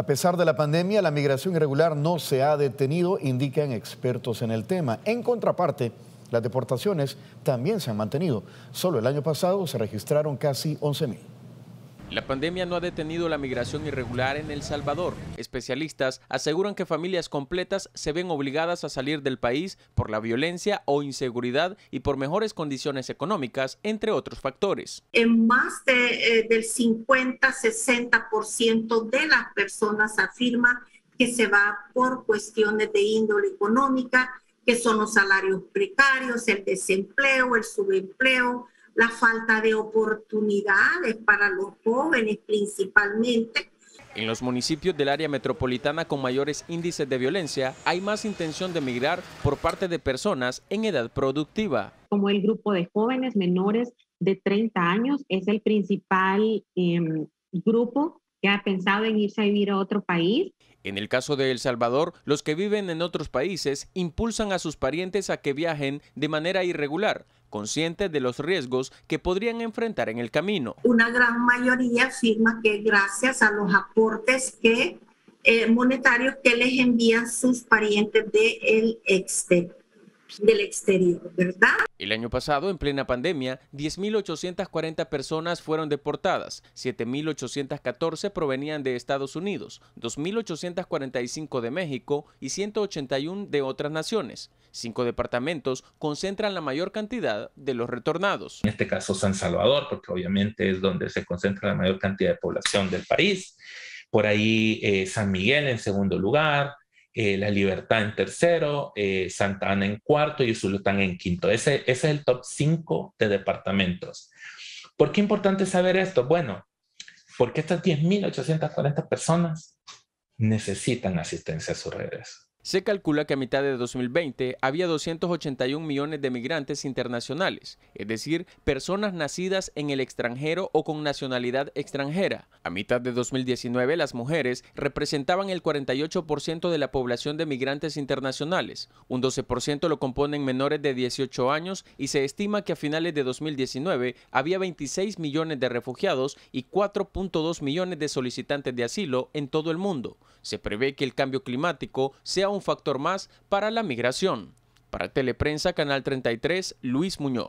A pesar de la pandemia, la migración irregular no se ha detenido, indican expertos en el tema. En contraparte, las deportaciones también se han mantenido. Solo el año pasado se registraron casi 11.000. La pandemia no ha detenido la migración irregular en El Salvador. Especialistas aseguran que familias completas se ven obligadas a salir del país por la violencia o inseguridad y por mejores condiciones económicas, entre otros factores. En más de, eh, del 50-60% de las personas afirma que se va por cuestiones de índole económica, que son los salarios precarios, el desempleo, el subempleo, la falta de oportunidades para los jóvenes principalmente. En los municipios del área metropolitana con mayores índices de violencia hay más intención de migrar por parte de personas en edad productiva. Como el grupo de jóvenes menores de 30 años es el principal em, grupo que ha pensado en irse a vivir a otro país. En el caso de El Salvador, los que viven en otros países impulsan a sus parientes a que viajen de manera irregular conscientes de los riesgos que podrían enfrentar en el camino. Una gran mayoría afirma que gracias a los aportes que, eh, monetarios que les envían sus parientes del de del exterior, ¿verdad? El año pasado, en plena pandemia, 10.840 personas fueron deportadas, 7.814 provenían de Estados Unidos, 2.845 de México y 181 de otras naciones. Cinco departamentos concentran la mayor cantidad de los retornados. En este caso, San Salvador, porque obviamente es donde se concentra la mayor cantidad de población del país. Por ahí, eh, San Miguel en segundo lugar, eh, La Libertad en tercero, eh, Santa Ana en cuarto y Zulután en quinto. Ese, ese es el top 5 de departamentos. ¿Por qué es importante saber esto? Bueno, porque estas 10.840 personas necesitan asistencia a sus redes. Se calcula que a mitad de 2020 había 281 millones de migrantes internacionales, es decir, personas nacidas en el extranjero o con nacionalidad extranjera. A mitad de 2019 las mujeres representaban el 48% de la población de migrantes internacionales, un 12% lo componen menores de 18 años y se estima que a finales de 2019 había 26 millones de refugiados y 4.2 millones de solicitantes de asilo en todo el mundo. Se prevé que el cambio climático sea un factor más para la migración. Para Teleprensa, Canal 33, Luis Muñoz.